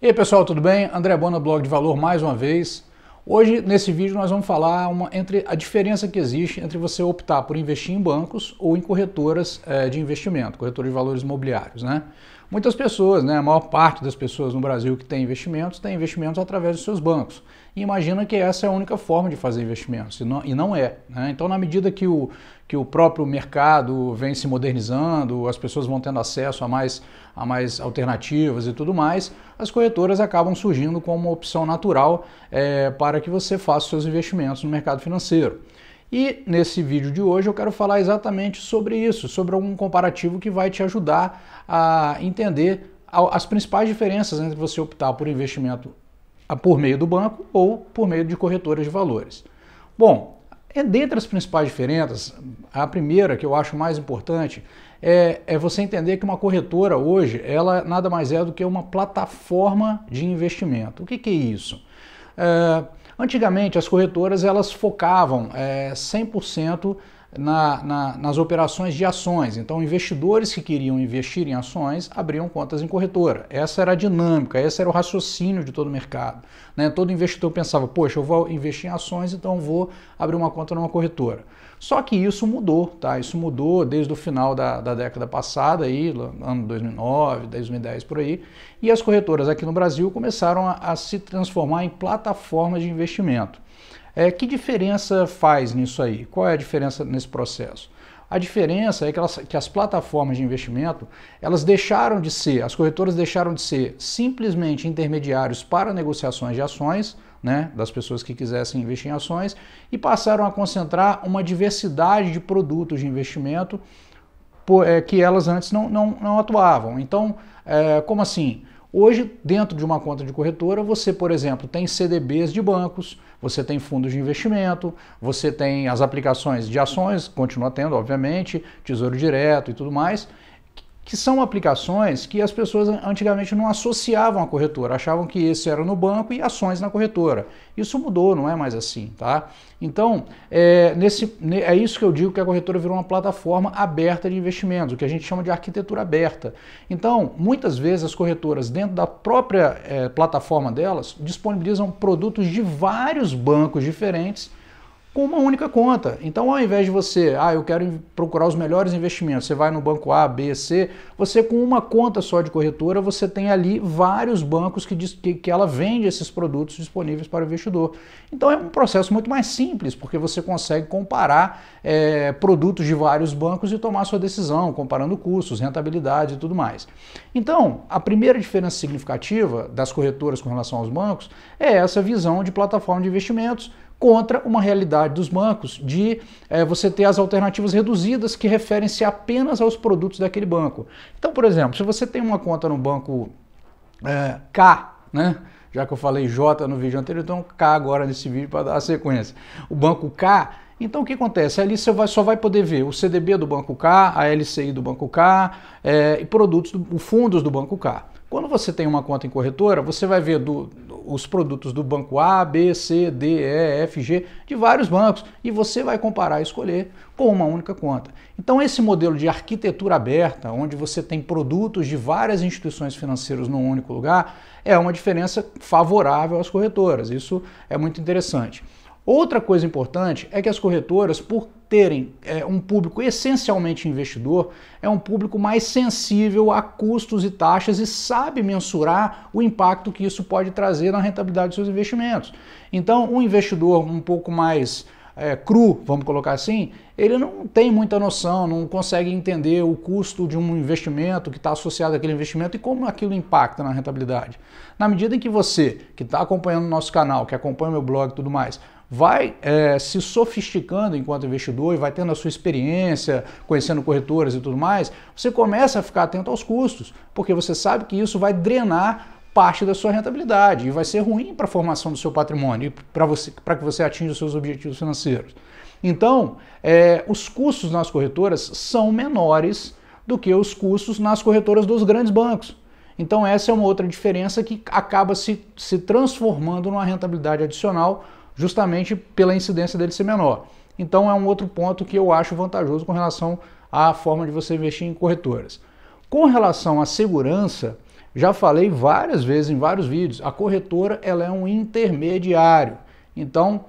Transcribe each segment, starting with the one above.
E aí pessoal, tudo bem? André Bona, blog de valor mais uma vez. Hoje nesse vídeo nós vamos falar uma, entre a diferença que existe entre você optar por investir em bancos ou em corretoras é, de investimento, corretoras de valores imobiliários, né? Muitas pessoas, né, a maior parte das pessoas no Brasil que tem investimentos, tem investimentos através dos seus bancos e imagina que essa é a única forma de fazer investimentos, e não, e não é. Né? Então, na medida que o, que o próprio mercado vem se modernizando, as pessoas vão tendo acesso a mais, a mais alternativas e tudo mais, as corretoras acabam surgindo como uma opção natural é, para que você faça seus investimentos no mercado financeiro. E nesse vídeo de hoje eu quero falar exatamente sobre isso, sobre algum comparativo que vai te ajudar a entender as principais diferenças entre você optar por investimento por meio do banco ou por meio de corretoras de valores. Bom, é dentre as principais diferenças, a primeira que eu acho mais importante é, é, você entender que uma corretora hoje ela nada mais é do que uma plataforma de investimento. O que, que é isso? É, antigamente as corretoras elas focavam é, 100% na, na, nas operações de ações. Então, investidores que queriam investir em ações abriam contas em corretora. Essa era a dinâmica, esse era o raciocínio de todo o mercado. Né? Todo investidor pensava: poxa, eu vou investir em ações, então vou abrir uma conta numa corretora. Só que isso mudou, tá? Isso mudou desde o final da, da década passada, aí, ano 2009, 2010 por aí, e as corretoras aqui no Brasil começaram a, a se transformar em plataformas de investimento. É, que diferença faz nisso aí? Qual é a diferença nesse processo? A diferença é que, elas, que, as plataformas de investimento, elas deixaram de ser, as corretoras deixaram de ser simplesmente intermediários para negociações de ações, né, das pessoas que quisessem investir em ações, e passaram a concentrar uma diversidade de produtos de investimento por, é, que elas antes não, não, não atuavam. Então, é, como assim? Hoje, dentro de uma conta de corretora, você, por exemplo, tem CDBs de bancos, você tem fundos de investimento, você tem as aplicações de ações, continua tendo, obviamente, Tesouro Direto e tudo mais, que são aplicações que as pessoas antigamente não associavam à corretora, achavam que esse era no banco e ações na corretora. Isso mudou, não é mais assim, tá? Então, é, nesse, é isso que eu digo que a corretora virou uma plataforma aberta de investimentos, o que a gente chama de arquitetura aberta. Então, muitas vezes as corretoras, dentro da própria é, plataforma delas, disponibilizam produtos de vários bancos diferentes com uma única conta. Então, ao invés de você, ah, eu quero procurar os melhores investimentos, você vai no banco A, B, C, você com uma conta só de corretora, você tem ali vários bancos que diz que, que ela vende esses produtos disponíveis para o investidor. Então, é um processo muito mais simples, porque você consegue comparar é, produtos de vários bancos e tomar sua decisão, comparando custos, rentabilidade e tudo mais. Então, a primeira diferença significativa das corretoras com relação aos bancos é essa visão de plataforma de investimentos contra uma realidade dos bancos de é, você ter as alternativas reduzidas que referem-se apenas aos produtos daquele banco. Então, por exemplo, se você tem uma conta no banco é, K, né? Já que eu falei J no vídeo anterior, então K agora nesse vídeo para dar a sequência. O banco K, então o que acontece? Ali você vai, só vai poder ver o CDB do Banco K, a LCI do Banco K é, e produtos, do, fundos do Banco K. Quando você tem uma conta em corretora, você vai ver do, os produtos do banco A, B, C, D, E, F, G, de vários bancos, e você vai comparar e escolher com uma única conta. Então, esse modelo de arquitetura aberta, onde você tem produtos de várias instituições financeiras num único lugar, é uma diferença favorável às corretoras. Isso é muito interessante. Outra coisa importante é que as corretoras, por terem é, um público essencialmente investidor, é um público mais sensível a custos e taxas e sabe mensurar o impacto que isso pode trazer na rentabilidade dos seus investimentos. Então, um investidor um pouco mais é, cru, vamos colocar assim, ele não tem muita noção, não consegue entender o custo de um investimento que está associado àquele investimento e como aquilo impacta na rentabilidade. Na medida em que você, que está acompanhando o nosso canal, que acompanha o meu blog e tudo mais, vai é, se sofisticando enquanto investidor e vai tendo a sua experiência, conhecendo corretoras e tudo mais, você começa a ficar atento aos custos, porque você sabe que isso vai drenar parte da sua rentabilidade e vai ser ruim para a formação do seu patrimônio e para que você atinja os seus objetivos financeiros. Então, é, os custos nas corretoras são menores do que os custos nas corretoras dos grandes bancos. Então, essa é uma outra diferença que acaba se, se transformando numa rentabilidade adicional justamente pela incidência dele ser menor. Então é um outro ponto que eu acho vantajoso com relação à forma de você investir em corretoras. Com relação à segurança, já falei várias vezes em vários vídeos, a corretora ela é um intermediário. Então,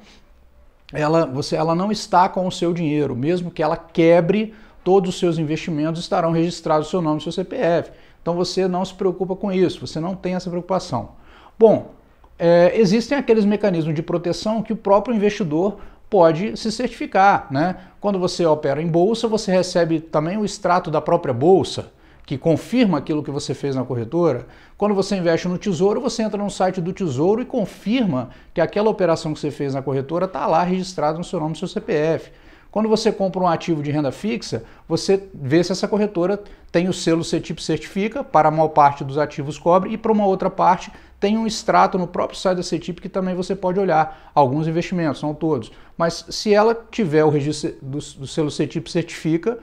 ela, você, ela não está com o seu dinheiro, mesmo que ela quebre, todos os seus investimentos estarão registrados no seu nome e no seu CPF. Então você não se preocupa com isso, você não tem essa preocupação. Bom, é, existem aqueles mecanismos de proteção que o próprio investidor pode se certificar. Né? Quando você opera em bolsa, você recebe também o extrato da própria bolsa, que confirma aquilo que você fez na corretora. Quando você investe no tesouro, você entra no site do tesouro e confirma que aquela operação que você fez na corretora está lá registrada no seu nome e no seu CPF. Quando você compra um ativo de renda fixa, você vê se essa corretora tem o selo CETIP certifica, para a maior parte dos ativos cobre, e para uma outra parte tem um extrato no próprio site da CETIP que também você pode olhar. Alguns investimentos, não todos. Mas se ela tiver o registro do, do selo CETIP certifica,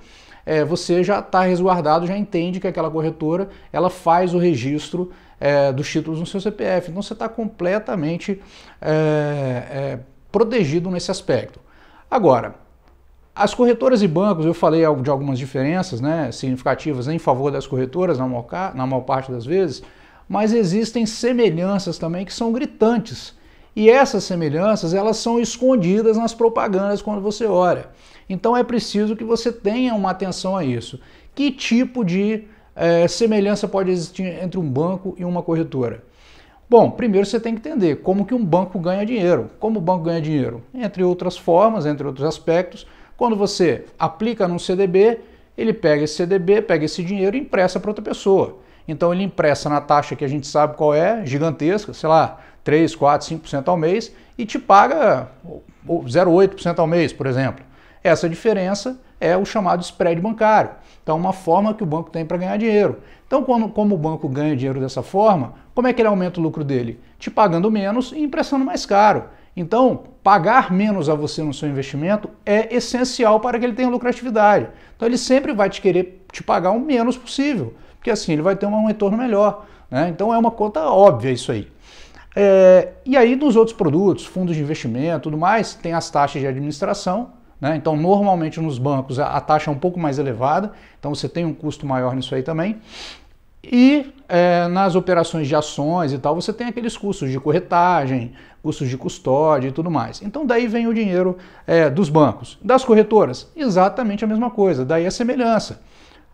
é, você já está resguardado, já entende que aquela corretora ela faz o registro é, dos títulos no seu CPF. Então você está completamente é, é, protegido nesse aspecto. Agora, as corretoras e bancos, eu falei de algumas diferenças né, significativas em favor das corretoras, na maior, na maior parte das vezes, mas existem semelhanças também que são gritantes. E essas semelhanças, elas são escondidas nas propagandas quando você olha. Então é preciso que você tenha uma atenção a isso. Que tipo de é, semelhança pode existir entre um banco e uma corretora? Bom, primeiro você tem que entender como que um banco ganha dinheiro, como o banco ganha dinheiro, entre outras formas, entre outros aspectos, quando você aplica num CDB, ele pega esse CDB, pega esse dinheiro e empresta para outra pessoa. Então ele empresta na taxa que a gente sabe qual é, gigantesca, sei lá, 3, 4, 5% ao mês, e te paga 0,8% ao mês, por exemplo. Essa diferença é o chamado spread bancário. Então, uma forma que o banco tem para ganhar dinheiro. Então, como, como o banco ganha dinheiro dessa forma, como é que ele aumenta o lucro dele? Te pagando menos e emprestando mais caro. Então, pagar menos a você no seu investimento é essencial para que ele tenha lucratividade. Então, ele sempre vai te querer te pagar o menos possível, porque assim ele vai ter um retorno melhor. Né? Então, é uma conta óbvia isso aí. É, e aí, nos outros produtos, fundos de investimento tudo mais, tem as taxas de administração. Né? Então, normalmente nos bancos a, a taxa é um pouco mais elevada, então você tem um custo maior nisso aí também. E é, nas operações de ações e tal, você tem aqueles custos de corretagem, custos de custódia e tudo mais. Então daí vem o dinheiro é, dos bancos. Das corretoras, exatamente a mesma coisa, daí a semelhança.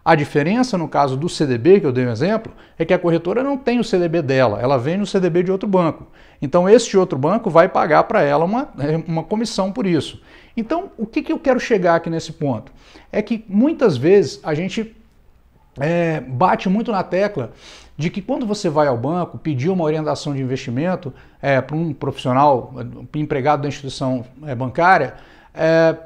A diferença no caso do CDB, que eu dei um exemplo, é que a corretora não tem o CDB dela, ela vem no CDB de outro banco. Então, este outro banco vai pagar para ela uma, é, uma comissão por isso. Então, o que, que eu quero chegar aqui nesse ponto? É que muitas vezes a gente é, bate muito na tecla de que quando você vai ao banco pedir uma orientação de investimento é, para um profissional, empregado da instituição é, bancária, é,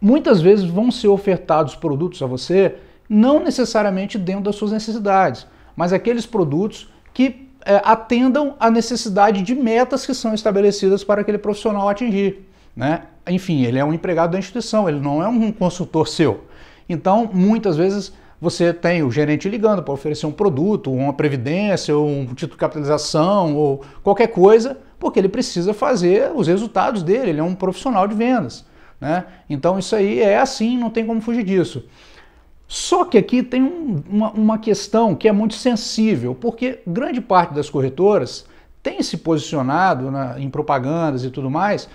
muitas vezes vão ser ofertados produtos a você, não necessariamente dentro das suas necessidades, mas aqueles produtos que é, atendam à necessidade de metas que são estabelecidas para aquele profissional atingir. Né? Enfim, ele é um empregado da instituição, ele não é um consultor seu. Então, muitas vezes você tem o gerente ligando para oferecer um produto, uma previdência, ou um título de capitalização, ou qualquer coisa, porque ele precisa fazer os resultados dele, ele é um profissional de vendas. Né? Então isso aí é assim, não tem como fugir disso. Só que aqui tem um, uma, uma questão que é muito sensível, porque grande parte das corretoras tem se posicionado na, em propagandas e tudo mais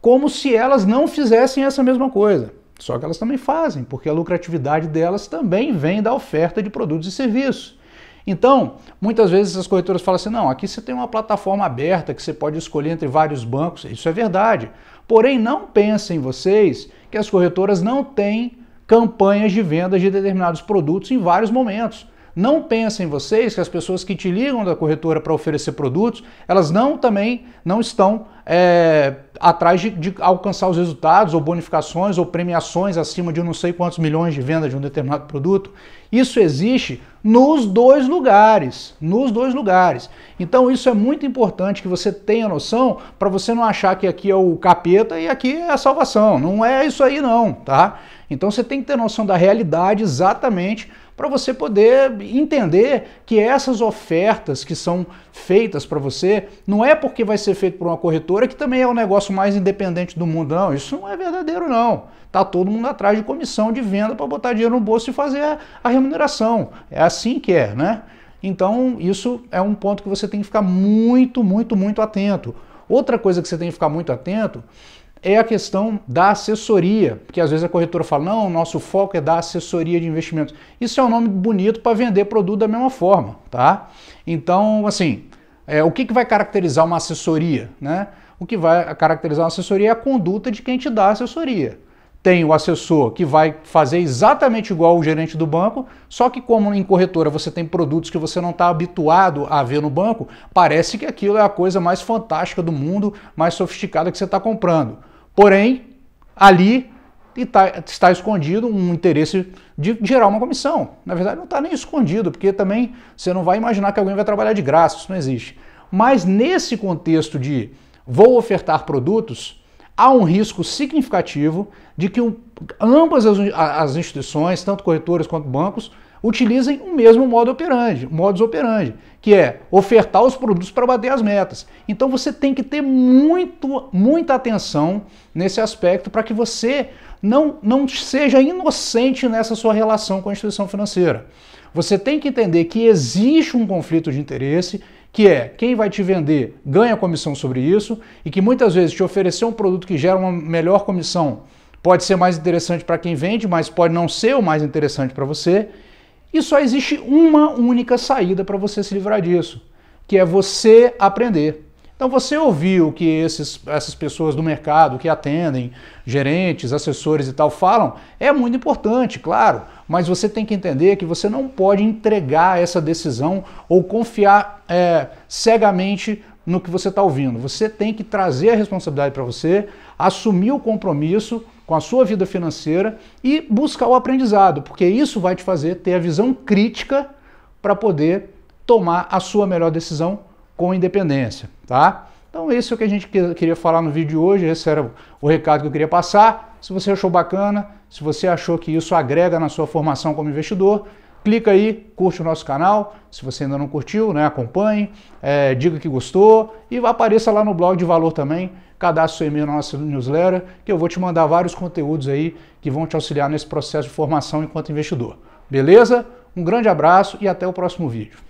como se elas não fizessem essa mesma coisa. Só que elas também fazem, porque a lucratividade delas também vem da oferta de produtos e serviços. Então, muitas vezes as corretoras falam assim: não, aqui você tem uma plataforma aberta que você pode escolher entre vários bancos. Isso é verdade. Porém, não pensem vocês que as corretoras não têm campanhas de vendas de determinados produtos em vários momentos não pensem vocês que as pessoas que te ligam da corretora para oferecer produtos, elas não também não estão é, atrás de, de, alcançar os resultados ou bonificações ou premiações acima de não sei quantos milhões de venda de um determinado produto. Isso existe nos dois lugares, nos dois lugares. Então isso é muito importante que você tenha noção para você não achar que aqui é o capeta e aqui é a salvação. Não é isso aí não, tá? Então você tem que ter noção da realidade exatamente para você poder entender que essas ofertas que são feitas para você não é porque vai ser feito por uma corretora que também é o negócio mais independente do mundo, não. Isso não é verdadeiro, não. Tá todo mundo atrás de comissão de venda para botar dinheiro no bolso e fazer a remuneração. É assim que é, né? Então, isso é um ponto que você tem que ficar muito, muito, muito atento. Outra coisa que você tem que ficar muito atento é a questão da assessoria, porque às vezes a corretora fala, não, o nosso foco é dar assessoria de investimentos. Isso é um nome bonito para vender produto da mesma forma, tá? Então, assim, é, o que, que vai caracterizar uma assessoria, né? O que vai caracterizar uma assessoria é a conduta de quem te dá a assessoria. Tem o assessor que vai fazer exatamente igual o gerente do banco, só que como em corretora você tem produtos que você não está habituado a ver no banco, parece que aquilo é a coisa mais fantástica do mundo, mais sofisticada que você está comprando. Porém, ali está escondido um interesse de gerar uma comissão. Na verdade, não está nem escondido, porque também você não vai imaginar que alguém vai trabalhar de graça, isso não existe. Mas nesse contexto de vou ofertar produtos, há um risco significativo de que o, ambas as, as, instituições, tanto corretoras quanto bancos, utilizem o mesmo modo operandi, modus operandi, que é ofertar os produtos para bater as metas. Então você tem que ter muito, muita atenção nesse aspecto para que você não, não seja inocente nessa sua relação com a instituição financeira. Você tem que entender que existe um conflito de interesse que é quem vai te vender ganha comissão sobre isso e que muitas vezes te oferecer um produto que gera uma melhor comissão pode ser mais interessante para quem vende, mas pode não ser o mais interessante para você. E só existe uma única saída para você se livrar disso, que é você aprender. Então você ouviu que esses, essas pessoas do mercado que atendem, gerentes, assessores e tal, falam, é muito importante, claro, mas você tem que entender que você não pode entregar essa decisão ou confiar é, cegamente no que você está ouvindo. Você tem que trazer a responsabilidade para você, assumir o compromisso com a sua vida financeira e buscar o aprendizado, porque isso vai te fazer ter a visão crítica para poder tomar a sua melhor decisão com independência, tá? Então esse é o que a gente queria falar no vídeo de hoje, esse era o recado que eu queria passar. Se você achou bacana, se você achou que isso agrega na sua formação como investidor, clica aí, curte o nosso canal. Se você ainda não curtiu, né, acompanhe, é, diga que gostou e apareça lá no blog de valor também. Cadastre seu e-mail na nossa newsletter, que eu vou te mandar vários conteúdos aí que vão te auxiliar nesse processo de formação enquanto investidor. Beleza? Um grande abraço e até o próximo vídeo.